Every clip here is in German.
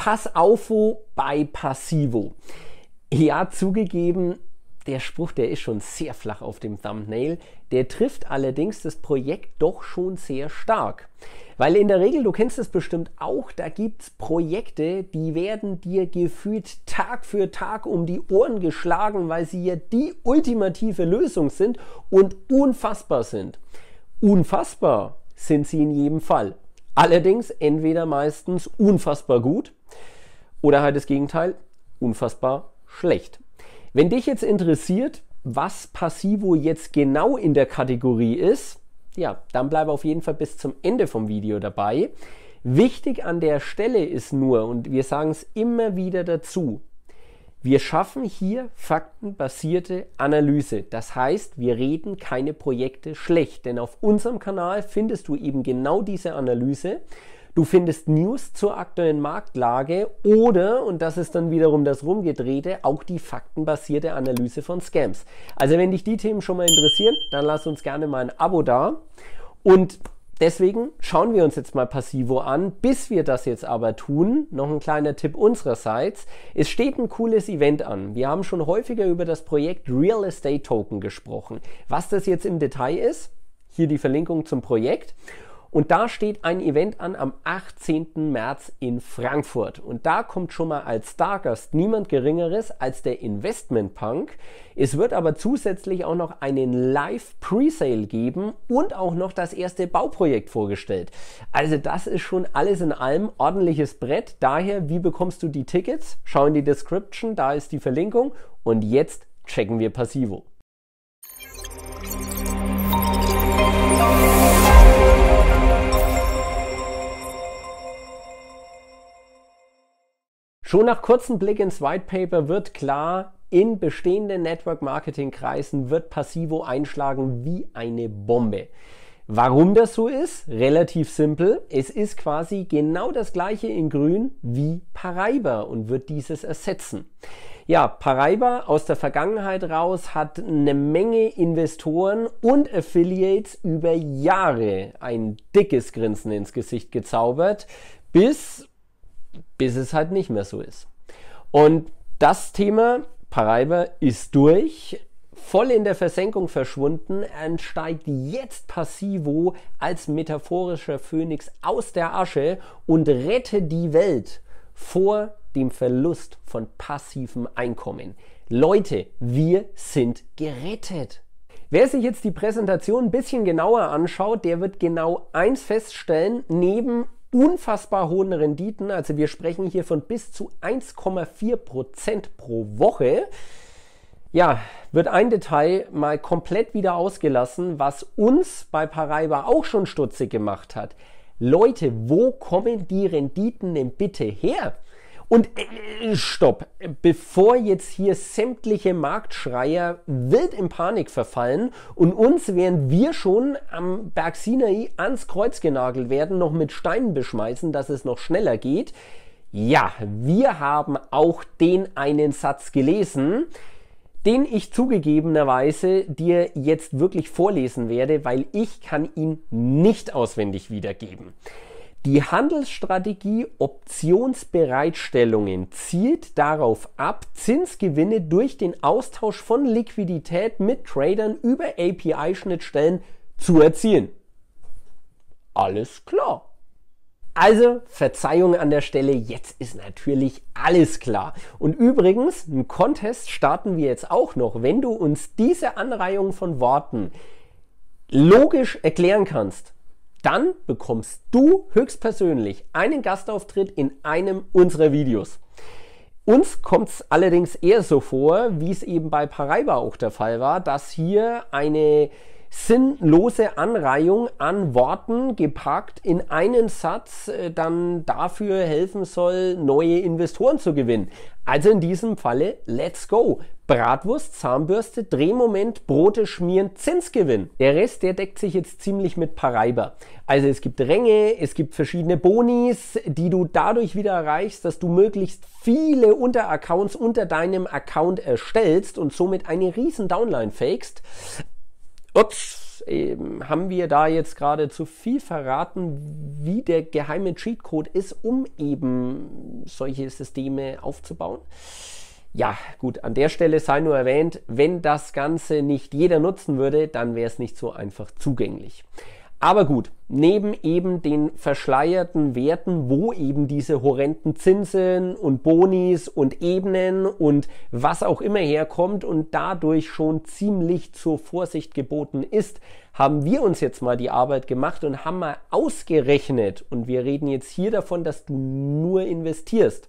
Pass auf, wo bei Passivo. Ja, zugegeben, der Spruch, der ist schon sehr flach auf dem Thumbnail, der trifft allerdings das Projekt doch schon sehr stark. Weil in der Regel, du kennst es bestimmt auch, da gibt es Projekte, die werden dir gefühlt Tag für Tag um die Ohren geschlagen, weil sie ja die ultimative Lösung sind und unfassbar sind. Unfassbar sind sie in jedem Fall. Allerdings entweder meistens unfassbar gut oder halt das Gegenteil, unfassbar schlecht. Wenn dich jetzt interessiert, was Passivo jetzt genau in der Kategorie ist, ja, dann bleibe auf jeden Fall bis zum Ende vom Video dabei. Wichtig an der Stelle ist nur, und wir sagen es immer wieder dazu, wir schaffen hier faktenbasierte Analyse. Das heißt, wir reden keine Projekte schlecht, denn auf unserem Kanal findest du eben genau diese Analyse. Du findest News zur aktuellen Marktlage oder, und das ist dann wiederum das Rumgedrehte, auch die faktenbasierte Analyse von Scams. Also wenn dich die Themen schon mal interessieren, dann lass uns gerne mal ein Abo da. Und Deswegen schauen wir uns jetzt mal Passivo an. Bis wir das jetzt aber tun, noch ein kleiner Tipp unsererseits. Es steht ein cooles Event an. Wir haben schon häufiger über das Projekt Real Estate Token gesprochen. Was das jetzt im Detail ist, hier die Verlinkung zum Projekt. Und da steht ein Event an am 18. März in Frankfurt. Und da kommt schon mal als Stargast niemand Geringeres als der Investment Punk. Es wird aber zusätzlich auch noch einen Live-Presale geben und auch noch das erste Bauprojekt vorgestellt. Also das ist schon alles in allem ordentliches Brett. Daher, wie bekommst du die Tickets? Schau in die Description, da ist die Verlinkung. Und jetzt checken wir Passivo. Schon nach kurzem Blick ins White Paper wird klar, in bestehenden Network-Marketing-Kreisen wird Passivo einschlagen wie eine Bombe. Warum das so ist? Relativ simpel. Es ist quasi genau das gleiche in grün wie Paraiba und wird dieses ersetzen. Ja, Paraiba aus der Vergangenheit raus hat eine Menge Investoren und Affiliates über Jahre ein dickes Grinsen ins Gesicht gezaubert, bis bis es halt nicht mehr so ist. Und das Thema Paraiba ist durch, voll in der Versenkung verschwunden, entsteigt jetzt Passivo als metaphorischer Phönix aus der Asche und rette die Welt vor dem Verlust von passivem Einkommen. Leute, wir sind gerettet. Wer sich jetzt die Präsentation ein bisschen genauer anschaut, der wird genau eins feststellen, neben unfassbar hohen Renditen. Also wir sprechen hier von bis zu 1,4 Prozent pro Woche. Ja, wird ein Detail mal komplett wieder ausgelassen, was uns bei Paraiba auch schon stutzig gemacht hat. Leute, wo kommen die Renditen denn bitte her? Und äh, stopp, bevor jetzt hier sämtliche Marktschreier wild in Panik verfallen und uns, während wir schon am Berg Sinai ans Kreuz genagelt werden, noch mit Steinen beschmeißen, dass es noch schneller geht. Ja, wir haben auch den einen Satz gelesen, den ich zugegebenerweise dir jetzt wirklich vorlesen werde, weil ich kann ihn nicht auswendig wiedergeben. Die Handelsstrategie Optionsbereitstellungen zielt darauf ab, Zinsgewinne durch den Austausch von Liquidität mit Tradern über API-Schnittstellen zu erzielen. Alles klar. Also, Verzeihung an der Stelle, jetzt ist natürlich alles klar. Und übrigens, einen Contest starten wir jetzt auch noch. Wenn du uns diese Anreihung von Worten logisch erklären kannst, dann bekommst du höchstpersönlich einen Gastauftritt in einem unserer Videos. Uns kommt es allerdings eher so vor, wie es eben bei Paraiba auch der Fall war, dass hier eine sinnlose Anreihung an Worten gepackt in einen Satz äh, dann dafür helfen soll, neue Investoren zu gewinnen. Also in diesem Falle, let's go. Bratwurst, Zahnbürste, Drehmoment, Brote schmieren, Zinsgewinn. Der Rest, der deckt sich jetzt ziemlich mit Pareiber. Also es gibt Ränge, es gibt verschiedene Bonis, die du dadurch wieder erreichst, dass du möglichst viele Unteraccounts unter deinem Account erstellst und somit eine riesen Downline fakest ups, eben, ähm, haben wir da jetzt gerade zu viel verraten, wie der geheime Cheatcode ist, um eben solche Systeme aufzubauen? Ja, gut, an der Stelle sei nur erwähnt, wenn das Ganze nicht jeder nutzen würde, dann wäre es nicht so einfach zugänglich. Aber gut, neben eben den verschleierten Werten, wo eben diese horrenden Zinsen und Bonis und Ebenen und was auch immer herkommt und dadurch schon ziemlich zur Vorsicht geboten ist, haben wir uns jetzt mal die Arbeit gemacht und haben mal ausgerechnet, und wir reden jetzt hier davon, dass du nur investierst,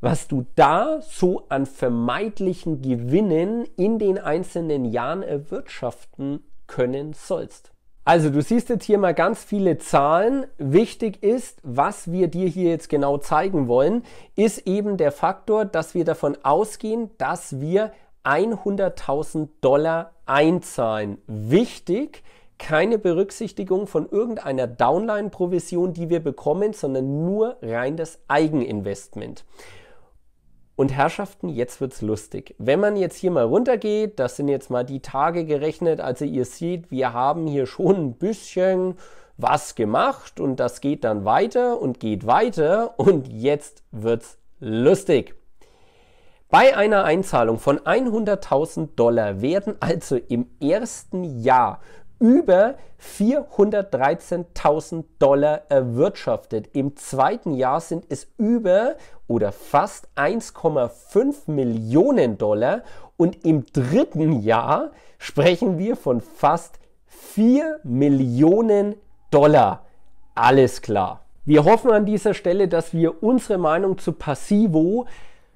was du da so an vermeidlichen Gewinnen in den einzelnen Jahren erwirtschaften können sollst. Also du siehst jetzt hier mal ganz viele Zahlen. Wichtig ist, was wir dir hier jetzt genau zeigen wollen, ist eben der Faktor, dass wir davon ausgehen, dass wir 100.000 Dollar einzahlen. Wichtig, keine Berücksichtigung von irgendeiner Downline-Provision, die wir bekommen, sondern nur rein das Eigeninvestment. Und Herrschaften, jetzt wird's lustig. Wenn man jetzt hier mal runtergeht, das sind jetzt mal die Tage gerechnet, also ihr seht, wir haben hier schon ein bisschen was gemacht und das geht dann weiter und geht weiter und jetzt wird's lustig. Bei einer Einzahlung von 100.000 Dollar werden also im ersten Jahr über 413.000 Dollar erwirtschaftet. Im zweiten Jahr sind es über oder fast 1,5 Millionen Dollar und im dritten Jahr sprechen wir von fast 4 Millionen Dollar. Alles klar. Wir hoffen an dieser Stelle, dass wir unsere Meinung zu Passivo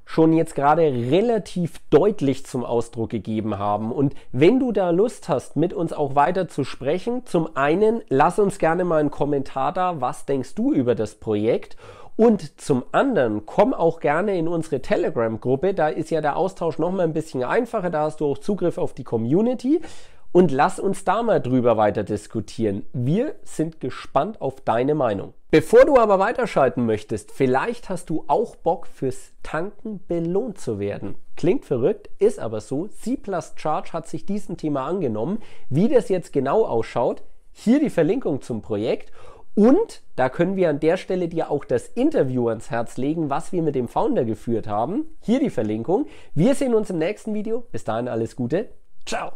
schon jetzt gerade relativ deutlich zum Ausdruck gegeben haben. Und wenn du da Lust hast, mit uns auch weiter zu sprechen, zum einen lass uns gerne mal einen Kommentar da, was denkst du über das Projekt? Und zum anderen, komm auch gerne in unsere Telegram-Gruppe, da ist ja der Austausch nochmal ein bisschen einfacher, da hast du auch Zugriff auf die Community. Und lass uns da mal drüber weiter diskutieren. Wir sind gespannt auf deine Meinung. Bevor du aber weiterschalten möchtest, vielleicht hast du auch Bock fürs Tanken belohnt zu werden. Klingt verrückt, ist aber so. C Plus Charge hat sich diesem Thema angenommen. Wie das jetzt genau ausschaut, hier die Verlinkung zum Projekt. Und da können wir an der Stelle dir auch das Interview ans Herz legen, was wir mit dem Founder geführt haben. Hier die Verlinkung. Wir sehen uns im nächsten Video. Bis dahin alles Gute. Ciao.